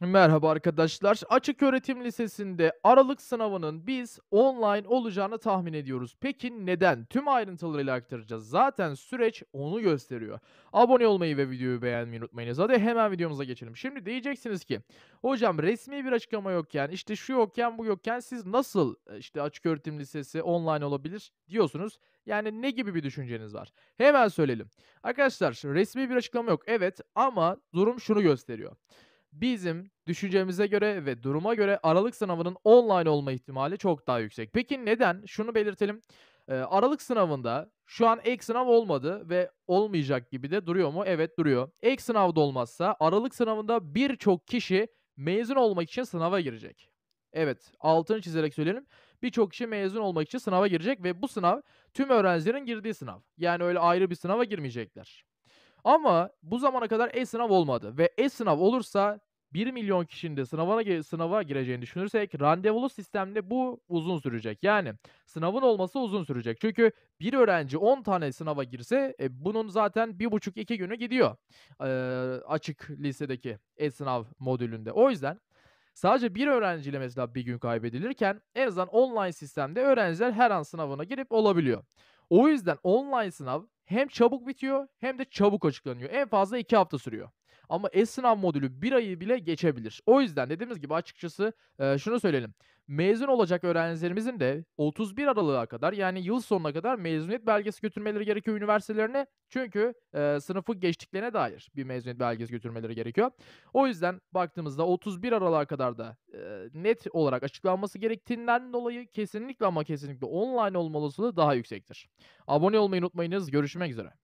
Merhaba arkadaşlar. Açık Öğretim Lisesi'nde Aralık sınavının biz online olacağını tahmin ediyoruz. Peki neden? Tüm ayrıntılarıyla aktaracağız. Zaten süreç onu gösteriyor. Abone olmayı ve videoyu beğenmeyi unutmayınız. Hadi hemen videomuza geçelim. Şimdi diyeceksiniz ki hocam resmi bir açıklama yokken işte şu yokken bu yokken siz nasıl e, işte Açık Öğretim Lisesi online olabilir diyorsunuz. Yani ne gibi bir düşünceniz var? Hemen söyleyelim. Arkadaşlar resmi bir açıklama yok. Evet ama durum şunu gösteriyor bizim düşüncemize göre ve duruma göre Aralık sınavının online olma ihtimali çok daha yüksek. Peki neden? Şunu belirtelim. Ee, aralık sınavında şu an ek sınav olmadı ve olmayacak gibi de duruyor mu? Evet duruyor. Ek sınavda olmazsa Aralık sınavında birçok kişi mezun olmak için sınava girecek. Evet altını çizerek söyleyelim. Birçok kişi mezun olmak için sınava girecek ve bu sınav tüm öğrencilerin girdiği sınav. Yani öyle ayrı bir sınava girmeyecekler. Ama bu zamana kadar e-sınav olmadı ve e-sınav olursa 1 milyon kişinin de sınavına, sınava gireceğini düşünürsek randevulu sistemde bu uzun sürecek. Yani sınavın olması uzun sürecek. Çünkü bir öğrenci 10 tane sınava girse e, bunun zaten 1,5-2 günü gidiyor e, açık lisedeki e-sınav modülünde. O yüzden Sadece bir öğrenciyle mesela bir gün kaybedilirken en azından online sistemde öğrenciler her an sınavına girip olabiliyor. O yüzden online sınav hem çabuk bitiyor hem de çabuk açıklanıyor. En fazla 2 hafta sürüyor. Ama e-sınav modülü bir ayı bile geçebilir. O yüzden dediğimiz gibi açıkçası e, şunu söyleyelim. Mezun olacak öğrencilerimizin de 31 Aralık'a kadar yani yıl sonuna kadar mezuniyet belgesi götürmeleri gerekiyor üniversitelerine. Çünkü e, sınıfı geçtiklerine dair bir mezuniyet belgesi götürmeleri gerekiyor. O yüzden baktığımızda 31 Aralık'a kadar da e, net olarak açıklanması gerektiğinden dolayı kesinlikle ama kesinlikle online olma olasılığı daha yüksektir. Abone olmayı unutmayınız. Görüşmek üzere.